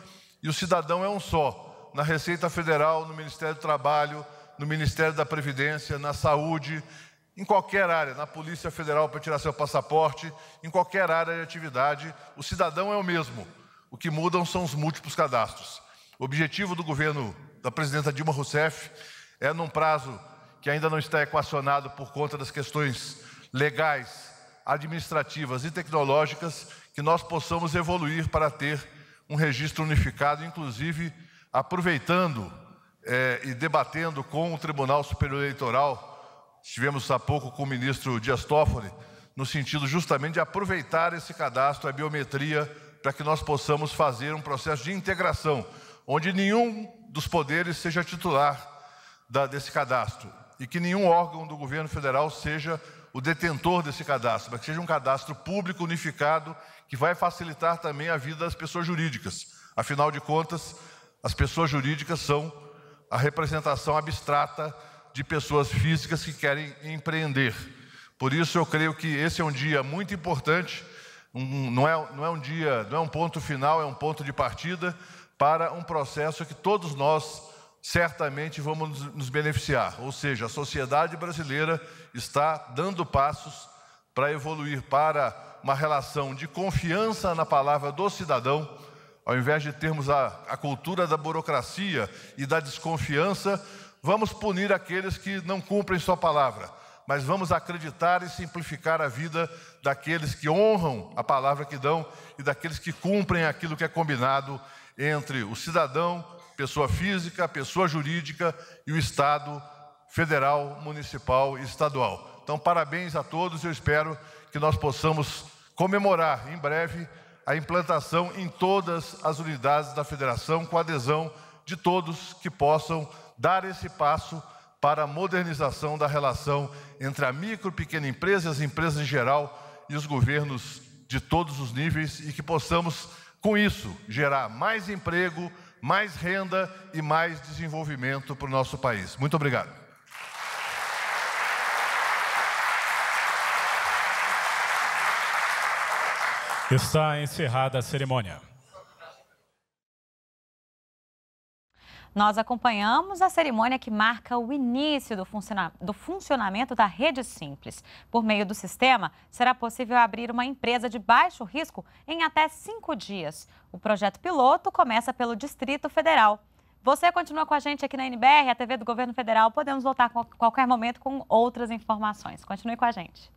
e o cidadão é um só. Na Receita Federal, no Ministério do Trabalho, no Ministério da Previdência, na Saúde, em qualquer área, na Polícia Federal para tirar seu passaporte, em qualquer área de atividade, o cidadão é o mesmo. O que mudam são os múltiplos cadastros. O objetivo do governo da presidenta Dilma Rousseff é, num prazo que ainda não está equacionado por conta das questões legais, administrativas e tecnológicas que nós possamos evoluir para ter um registro unificado, inclusive aproveitando é, e debatendo com o Tribunal Superior Eleitoral. Estivemos há pouco com o ministro Dias Toffoli, no sentido justamente de aproveitar esse cadastro, a biometria, para que nós possamos fazer um processo de integração, onde nenhum dos poderes seja titular da, desse cadastro e que nenhum órgão do governo federal seja o detentor desse cadastro, para que seja um cadastro público unificado que vai facilitar também a vida das pessoas jurídicas. Afinal de contas, as pessoas jurídicas são a representação abstrata de pessoas físicas que querem empreender. Por isso, eu creio que esse é um dia muito importante. Um, não, é, não é um dia, não é um ponto final, é um ponto de partida para um processo que todos nós certamente vamos nos beneficiar. Ou seja, a sociedade brasileira está dando passos para evoluir para uma relação de confiança na palavra do cidadão, ao invés de termos a, a cultura da burocracia e da desconfiança, vamos punir aqueles que não cumprem sua palavra, mas vamos acreditar e simplificar a vida daqueles que honram a palavra que dão e daqueles que cumprem aquilo que é combinado entre o cidadão pessoa física, pessoa jurídica e o Estado federal, municipal e estadual. Então, parabéns a todos. Eu espero que nós possamos comemorar em breve a implantação em todas as unidades da federação, com adesão de todos que possam dar esse passo para a modernização da relação entre a micro e pequena empresa, as empresas em geral e os governos de todos os níveis e que possamos, com isso, gerar mais emprego, mais renda e mais desenvolvimento para o nosso país. Muito obrigado. Está encerrada a cerimônia. Nós acompanhamos a cerimônia que marca o início do, funcionamento da Rede Simples. Por meio do sistema, será possível abrir uma empresa de baixo risco em até cinco dias. O projeto piloto começa pelo Distrito Federal. Você continua com a gente aqui na NBR, a TV do Governo Federal. Podemos voltar a qualquer momento com outras informações. Continue com a gente.